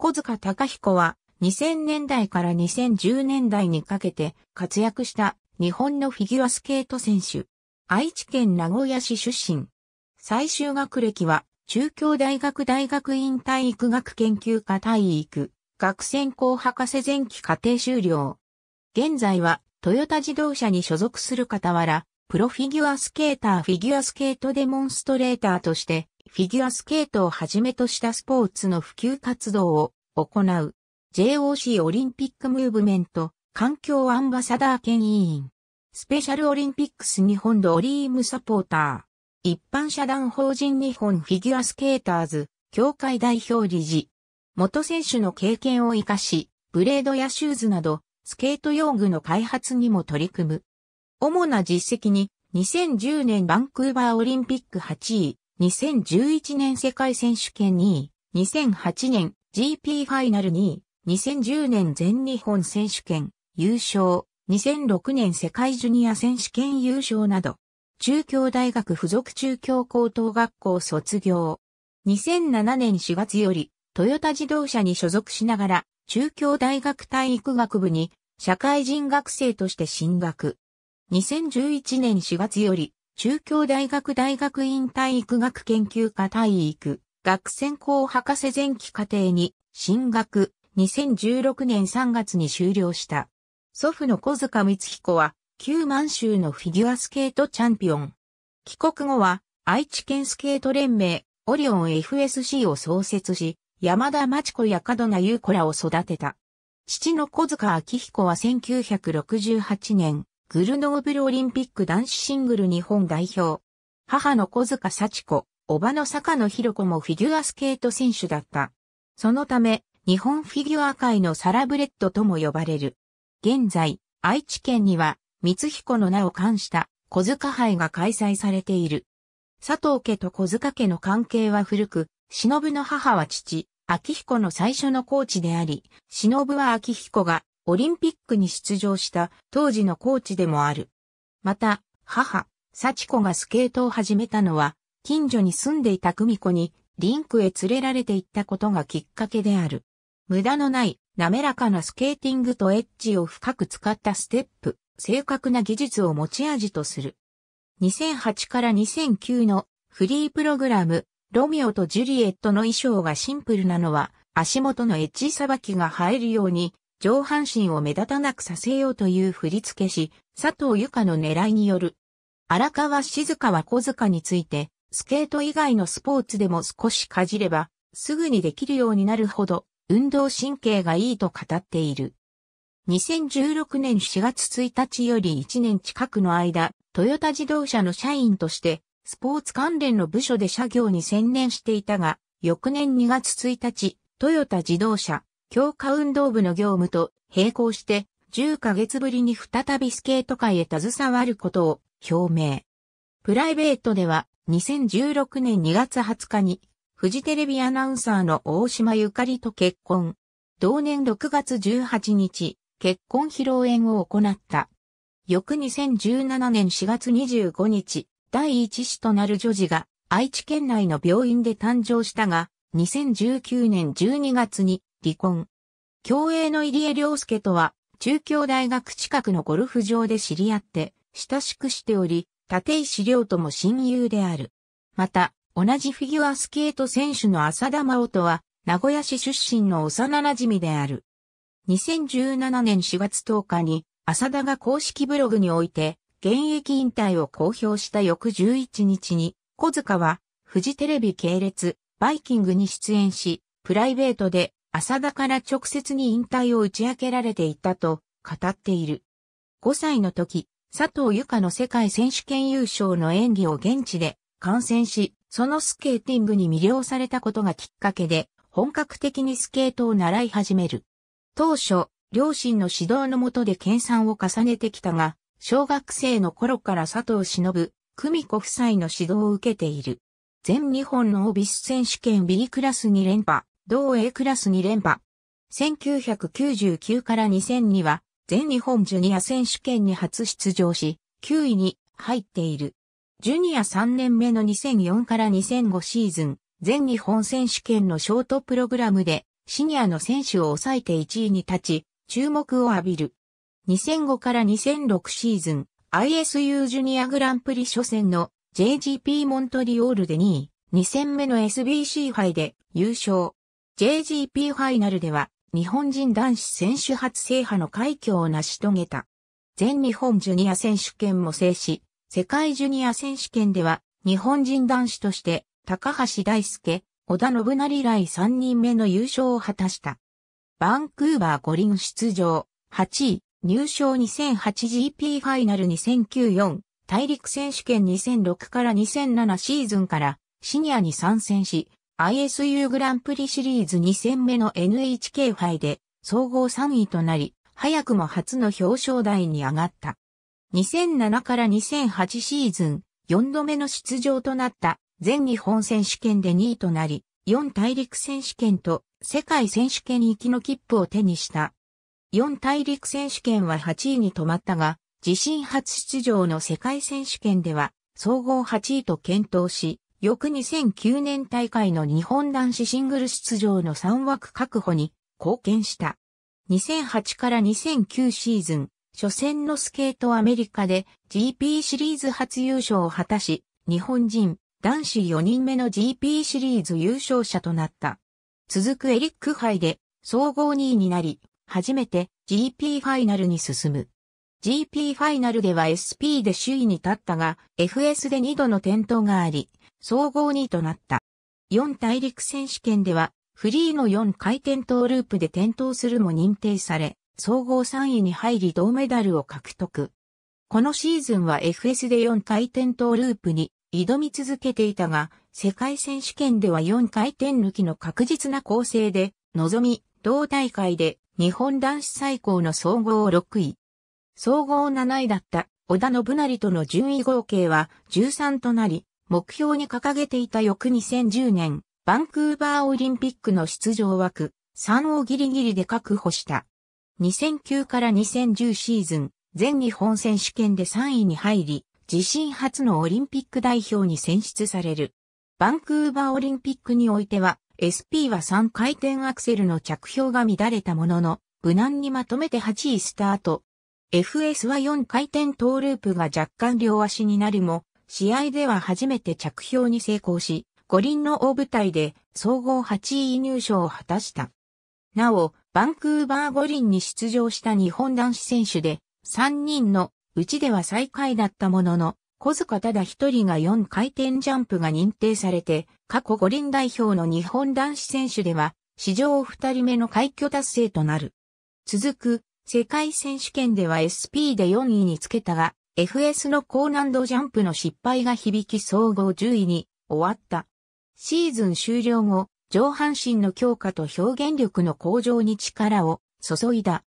小塚隆彦は2000年代から2010年代にかけて活躍した日本のフィギュアスケート選手。愛知県名古屋市出身。最終学歴は中京大学大学院体育学研究科体育学専攻博士前期課程修了。現在はトヨタ自動車に所属する傍ら、プロフィギュアスケーターフィギュアスケートデモンストレーターとしてフィギュアスケートをはじめとしたスポーツの普及活動を行う JOC オリンピックムーブメント環境アンバサダー兼委員スペシャルオリンピックス日本ドリームサポーター一般社団法人日本フィギュアスケーターズ協会代表理事元選手の経験を活かしブレードやシューズなどスケート用具の開発にも取り組む主な実績に2010年バンクーバーオリンピック8位2011年世界選手権2位、2008年 GP ファイナル2位、2010年全日本選手権優勝、2006年世界ジュニア選手権優勝など、中京大学附属中京高等学校卒業。2007年4月より、トヨタ自動車に所属しながら、中京大学体育学部に社会人学生として進学。2011年4月より、中京大学大学院体育学研究科体育学専攻博士前期課程に進学2016年3月に終了した。祖父の小塚光彦は旧満州のフィギュアスケートチャンピオン。帰国後は愛知県スケート連盟オリオン FSC を創設し、山田真知子や角名優子らを育てた。父の小塚明彦は1968年、グルノーブルオリンピック男子シングル日本代表。母の小塚幸子、おばの坂野博子もフィギュアスケート選手だった。そのため、日本フィギュア界のサラブレッドとも呼ばれる。現在、愛知県には、光彦の名を冠した小塚杯が開催されている。佐藤家と小塚家の関係は古く、忍の母は父、明彦の最初のコーチであり、忍は明彦がオリンピックに出場した当時のコーチでもある。また、母、幸子がスケートを始めたのは、近所に住んでいた久美子にリンクへ連れられて行ったことがきっかけである。無駄のない滑らかなスケーティングとエッジを深く使ったステップ、正確な技術を持ち味とする。2008から2009のフリープログラム、ロミオとジュリエットの衣装がシンプルなのは、足元のエッジさばきが映えるように上半身を目立たなくさせようという振り付け師、佐藤由香の狙いによる。荒川静香は小塚について、スケート以外のスポーツでも少しかじれば、すぐにできるようになるほど、運動神経がいいと語っている。2016年4月1日より1年近くの間、トヨタ自動車の社員として、スポーツ関連の部署で社業に専念していたが、翌年2月1日、トヨタ自動車、強化運動部の業務と並行して、10ヶ月ぶりに再びスケート界へ携わることを表明。プライベートでは2016年2月20日にフジテレビアナウンサーの大島ゆかりと結婚。同年6月18日、結婚披露宴を行った。翌2017年4月25日、第一子となる女児が愛知県内の病院で誕生したが、2019年12月に離婚。競泳の入江良介とは、中京大学近くのゴルフ場で知り合って、親しくしており、立石良とも親友である。また、同じフィギュアスケート選手の浅田真央とは、名古屋市出身の幼馴染である。2017年4月10日に、浅田が公式ブログにおいて、現役引退を公表した翌11日に、小塚は、フジテレビ系列、バイキングに出演し、プライベートで浅田から直接に引退を打ち明けられていたと語っている。5歳の時、佐藤由香の世界選手権優勝の演技を現地で観戦し、そのスケーティングに魅了されたことがきっかけで、本格的にスケートを習い始める。当初、両親の指導のもとで研鑽を重ねてきたが、小学生の頃から佐藤忍、久美子夫妻の指導を受けている。全日本のオビス選手権 B クラスに連覇、同 A クラス2連覇。1999から2000には、全日本ジュニア選手権に初出場し、9位に入っている。ジュニア3年目の2004から2005シーズン、全日本選手権のショートプログラムで、シニアの選手を抑えて1位に立ち、注目を浴びる。2005から2006シーズン、ISU ジュニアグランプリ初戦の JGP モントリオールで2位、2戦目の SBC 杯で優勝。JGP ファイナルでは日本人男子選手初制覇の快挙を成し遂げた。全日本ジュニア選手権も制し、世界ジュニア選手権では日本人男子として高橋大輔、織田信成以来3人目の優勝を果たした。バンクーバー五輪出場、8位、入賞 2008GP ファイナル2094、大陸選手権2006から2007シーズンからシニアに参戦し、ISU グランプリシリーズ2戦目の NHK 杯で総合3位となり、早くも初の表彰台に上がった。2007から2008シーズン4度目の出場となった全日本選手権で2位となり、4大陸選手権と世界選手権行きの切符を手にした。4大陸選手権は8位に止まったが、自身初出場の世界選手権では総合8位と検討し、翌2009年大会の日本男子シングル出場の3枠確保に貢献した。2008から2009シーズン、初戦のスケートアメリカで GP シリーズ初優勝を果たし、日本人男子4人目の GP シリーズ優勝者となった。続くエリック杯で総合2位になり、初めて GP ファイナルに進む。GP ファイナルでは SP で首位に立ったが、FS で2度の転倒があり、総合2位となった。4大陸選手権では、フリーの4回転トーループで転倒するも認定され、総合3位に入り銅メダルを獲得。このシーズンは FS で4回転トーループに挑み続けていたが、世界選手権では4回転抜きの確実な構成で、臨み、同大会で日本男子最高の総合6位。総合7位だった織田信成との順位合計は13となり、目標に掲げていた翌2010年、バンクーバーオリンピックの出場枠3をギリギリで確保した。2009から2010シーズン、全日本選手権で3位に入り、自身初のオリンピック代表に選出される。バンクーバーオリンピックにおいては、SP は3回転アクセルの着氷が乱れたものの、無難にまとめて8位スタート。FS は4回転トーループが若干両足になるも、試合では初めて着氷に成功し、五輪の大舞台で総合8位入賞を果たした。なお、バンクーバー五輪に出場した日本男子選手で、3人のうちでは最下位だったものの、小塚ただ1人が4回転ジャンプが認定されて、過去五輪代表の日本男子選手では、史上2人目の快挙達成となる。続く、世界選手権では SP で4位につけたが、FS の高難度ジャンプの失敗が響き総合10位に終わった。シーズン終了後、上半身の強化と表現力の向上に力を注いだ。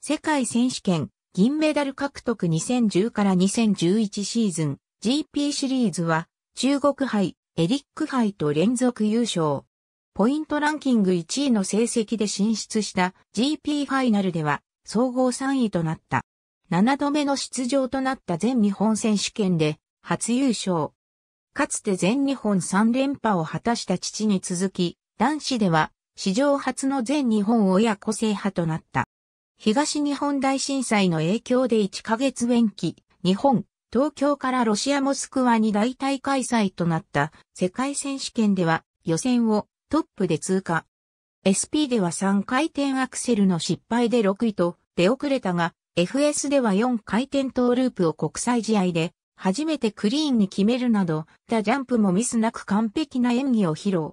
世界選手権、銀メダル獲得2010から2011シーズン、GP シリーズは、中国杯、エリック杯と連続優勝。ポイントランキング1位の成績で進出した GP ファイナルでは、総合3位となった。7度目の出場となった全日本選手権で初優勝。かつて全日本3連覇を果たした父に続き、男子では史上初の全日本親子制覇となった。東日本大震災の影響で1ヶ月延期、日本、東京からロシアモスクワに代替開催となった世界選手権では予選をトップで通過。SP では3回転アクセルの失敗で6位と出遅れたが、FS では4回転トーループを国際試合で初めてクリーンに決めるなど、ダジャンプもミスなく完璧な演技を披露。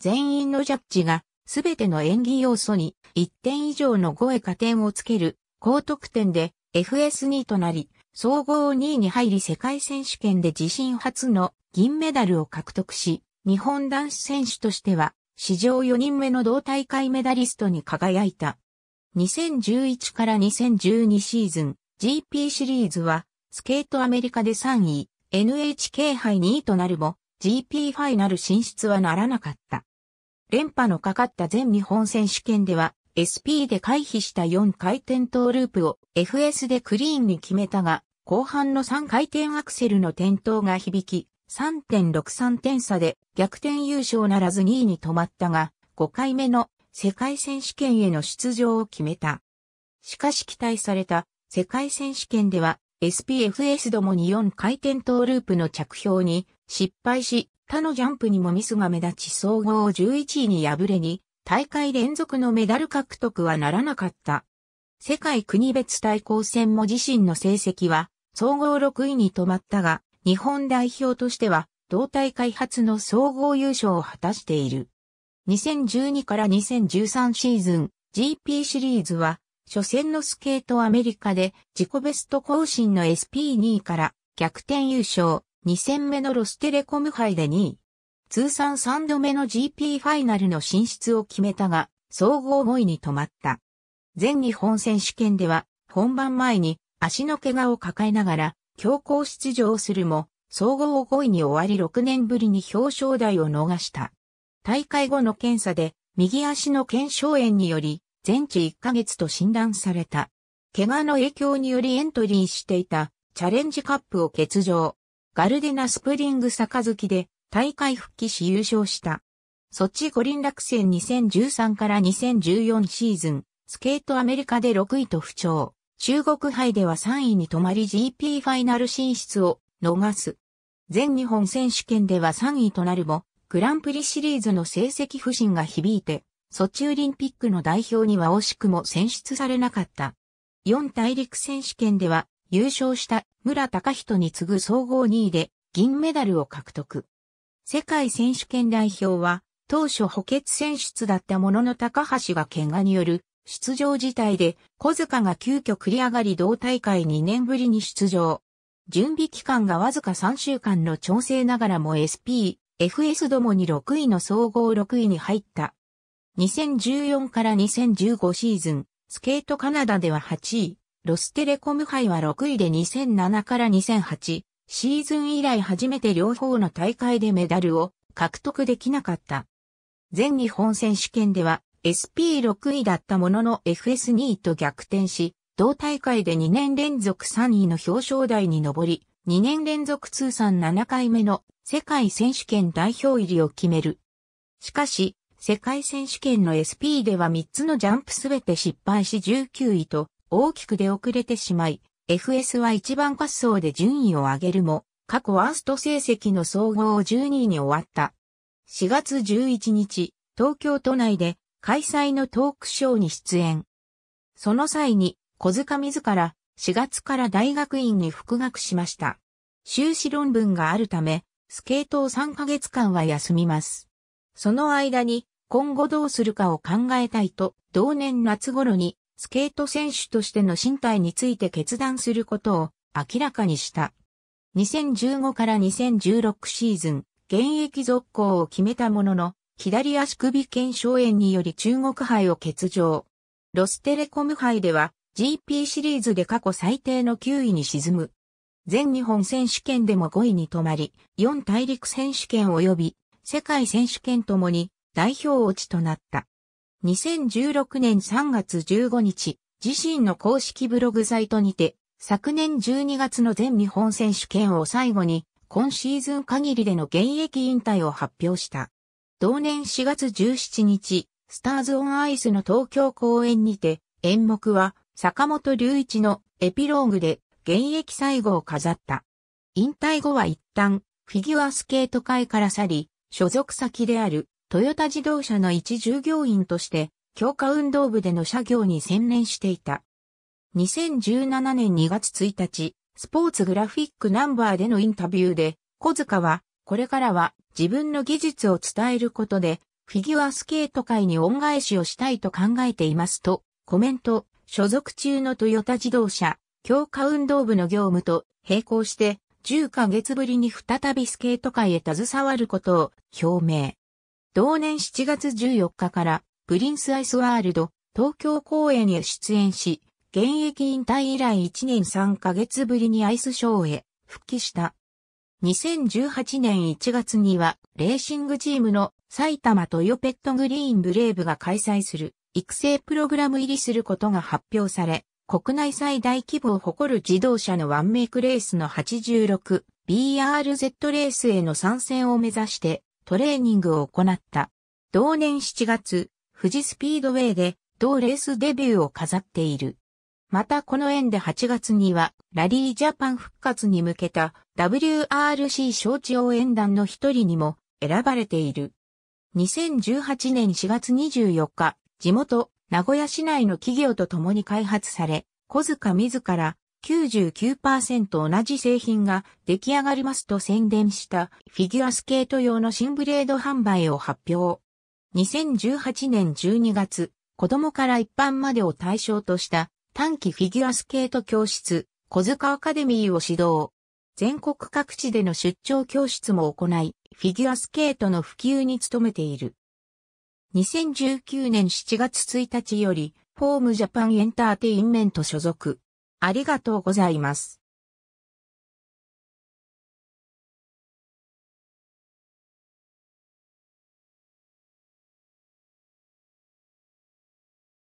全員のジャッジがすべての演技要素に1点以上の5へ加点をつける高得点で FS2 となり、総合2位に入り世界選手権で自身初の銀メダルを獲得し、日本男子選手としては史上4人目の同大会メダリストに輝いた。2011から2012シーズン GP シリーズはスケートアメリカで3位、NHK 杯2位となるも GP ファイナル進出はならなかった。連覇のかかった全日本選手権では SP で回避した4回転トーループを FS でクリーンに決めたが、後半の3回転アクセルの転倒が響き、3.63点差で逆転優勝ならず2位に止まったが、5回目の世界選手権への出場を決めた。しかし期待された世界選手権では SPFS どもに4回転トーループの着氷に失敗し、他のジャンプにもミスが目立ち総合を11位に敗れに、大会連続のメダル獲得はならなかった。世界国別対抗戦も自身の成績は総合6位に止まったが、日本代表としては同大会初の総合優勝を果たしている。2012から2013シーズン GP シリーズは初戦のスケートアメリカで自己ベスト更新の SP2 から逆転優勝2戦目のロステレコム杯で2位。通算3度目の GP ファイナルの進出を決めたが総合5位に止まった。全日本選手権では本番前に足の怪我を抱えながら強行出場するも総合5位に終わり6年ぶりに表彰台を逃した。大会後の検査で、右足の腱鞘炎により、全治1ヶ月と診断された。怪我の影響によりエントリーしていたチャレンジカップを欠場。ガルデナスプリング月で大会復帰し優勝した。ソチ五輪落選2013から2014シーズン、スケートアメリカで6位と不調。中国杯では3位に止まり GP ファイナル進出を逃す。全日本選手権では3位となるも、グランプリシリーズの成績不振が響いて、ソチオリンピックの代表には惜しくも選出されなかった。四大陸選手権では優勝した村隆人に次ぐ総合2位で銀メダルを獲得。世界選手権代表は当初補欠選出だったものの高橋が怪我による出場自体で小塚が急遽繰り上がり同大会2年ぶりに出場。準備期間がわずか3週間の調整ながらも SP、FS どもに6位の総合6位に入った。2014から2015シーズン、スケートカナダでは8位、ロステレコム杯は6位で2007から2008、シーズン以来初めて両方の大会でメダルを獲得できなかった。全日本選手権では SP6 位だったものの FS2 位と逆転し、同大会で2年連続3位の表彰台に上り、2年連続通算7回目の世界選手権代表入りを決める。しかし、世界選手権の SP では3つのジャンプすべて失敗し19位と大きく出遅れてしまい、FS は一番滑走で順位を上げるも、過去ワースト成績の総合を12位に終わった。4月11日、東京都内で開催のトークショーに出演。その際に、小塚自ら4月から大学院に復学しました。修士論文があるため、スケートを3ヶ月間は休みます。その間に今後どうするかを考えたいと、同年夏頃にスケート選手としての身体について決断することを明らかにした。2015から2016シーズン、現役続行を決めたものの、左足首腱鞘炎により中国杯を欠場。ロステレコム杯では GP シリーズで過去最低の9位に沈む。全日本選手権でも5位に止まり、4大陸選手権及び世界選手権ともに代表落ちとなった。2016年3月15日、自身の公式ブログサイトにて、昨年12月の全日本選手権を最後に、今シーズン限りでの現役引退を発表した。同年4月17日、スターズ・オン・アイスの東京公演にて、演目は坂本隆一のエピローグで現役最後を飾った。引退後は一旦、フィギュアスケート界から去り、所属先である、トヨタ自動車の一従業員として、強化運動部での作業に専念していた。2017年2月1日、スポーツグラフィックナンバーでのインタビューで、小塚は、これからは自分の技術を伝えることで、フィギュアスケート界に恩返しをしたいと考えていますと、コメント、所属中のトヨタ自動車、強化運動部の業務と並行して、10ヶ月ぶりに再びスケート界へ携わることを表明。同年7月14日からプリンスアイスワールド東京公演へ出演し、現役引退以来1年3ヶ月ぶりにアイスショーへ復帰した。2018年1月にはレーシングチームの埼玉トヨペットグリーンブレイブが開催する育成プログラム入りすることが発表され、国内最大規模を誇る自動車のワンメイクレースの 86BRZ レースへの参戦を目指してトレーニングを行った。同年7月、富士スピードウェイで同レースデビューを飾っている。またこの縁で8月にはラリージャパン復活に向けた WRC 招致応援団の一人にも選ばれている。2018年4月24日、地元名古屋市内の企業と共に開発され、小塚自ら99%同じ製品が出来上がりますと宣伝したフィギュアスケート用の新ブレード販売を発表。2018年12月、子供から一般までを対象とした短期フィギュアスケート教室、小塚アカデミーを指導。全国各地での出張教室も行い、フィギュアスケートの普及に努めている。2019年7月1日より、フォームジャパンエンターテインメント所属。ありがとうございます。